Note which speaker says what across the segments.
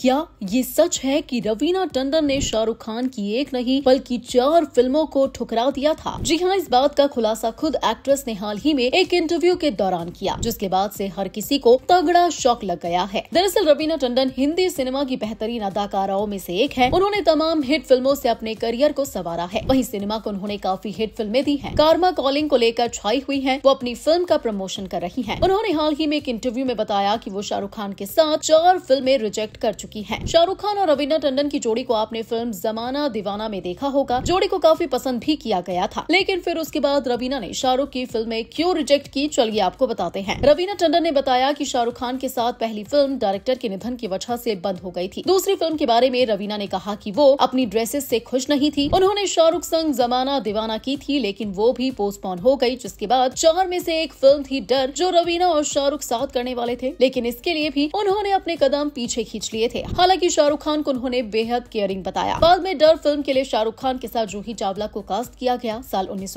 Speaker 1: क्या ये सच है कि रवीना टंडन ने शाहरुख खान की एक नहीं बल्कि चार फिल्मों को ठुकरा दिया था जी हाँ इस बात का खुलासा खुद एक्ट्रेस ने हाल ही में एक इंटरव्यू के दौरान किया जिसके बाद से हर किसी को तगड़ा शौक लग गया है दरअसल रवीना टंडन हिंदी सिनेमा की बेहतरीन अदाकाराओं में ऐसी एक है उन्होंने तमाम हिट फिल्मों ऐसी अपने करियर को संवारा है वही सिनेमा को उन्होंने काफी हिट फिल्में दी है कारमा कॉलिंग को लेकर छाई हुई है वो अपनी फिल्म का प्रमोशन कर रही है उन्होंने हाल ही में एक इंटरव्यू में बताया की वो शाहरुख खान के साथ चार फिल्में रिजेक्ट कर चुकी चुकी है शाहरुख खान और रवीना टंडन की जोड़ी को आपने फिल्म जमाना दीवाना में देखा होगा जोड़ी को काफी पसंद भी किया गया था लेकिन फिर उसके बाद रवीना ने शाहरुख की फिल्में क्यों रिजेक्ट की चलिए आपको बताते हैं रवीना टंडन ने बताया की शाहरुख खान के साथ पहली फिल्म डायरेक्टर के निधन की वजह ऐसी बंद हो गयी थी दूसरी फिल्म के बारे में रवीना ने कहा की वो अपनी ड्रेसेस ऐसी खुश नहीं थी उन्होंने शाहरुख संग जमाना दीवाना की थी लेकिन वो भी पोस्टपोन हो गयी जिसके बाद चार में से एक फिल्म थी डर जो रवीना और शाहरुख साथ करने वाले थे लेकिन इसके लिए भी उन्होंने अपने कदम पीछे खींच लिए थे थे हालांकि शाहरुख खान को उन्होंने बेहद केयरिंग बताया बाद में डर फिल्म के लिए शाहरुख खान के साथ जूही चावला को कास्ट किया गया साल उन्नीस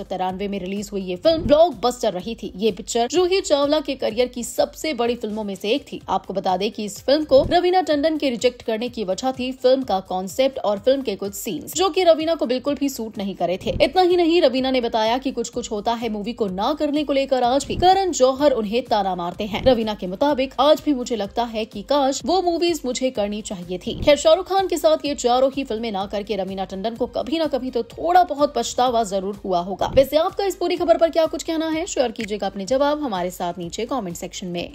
Speaker 1: में रिलीज हुई ये फिल्म ब्लॉक रही थी ये पिक्चर जूही चावला के करियर की सबसे बड़ी फिल्मों में ऐसी एक थी आपको बता दें की इस फिल्म को रवीना टंडन के रिजेक्ट करने की वजह थी फिल्म का कॉन्सेप्ट और फिल्म के कुछ सीन जो की रवीना को बिल्कुल भी सूट नहीं करे थे इतना ही नहीं रवीना ने बताया की कुछ कुछ होता है मूवी को न करने को लेकर आज भी करण जौहर उन्हें ताना मारते हैं रवीना के मुताबिक आज भी मुझे लगता है कि काश वो मूवीज मुझे करने करनी चाहिए थी खैर शाहरुख खान के साथ ये चारों ही फिल्में ना करके रमीना टंडन को कभी ना कभी तो थोड़ा बहुत पछतावा जरूर हुआ होगा वैसे आपका इस पूरी खबर पर क्या कुछ कहना है शेयर कीजिएगा अपने जवाब हमारे साथ नीचे कॉमेंट सेक्शन में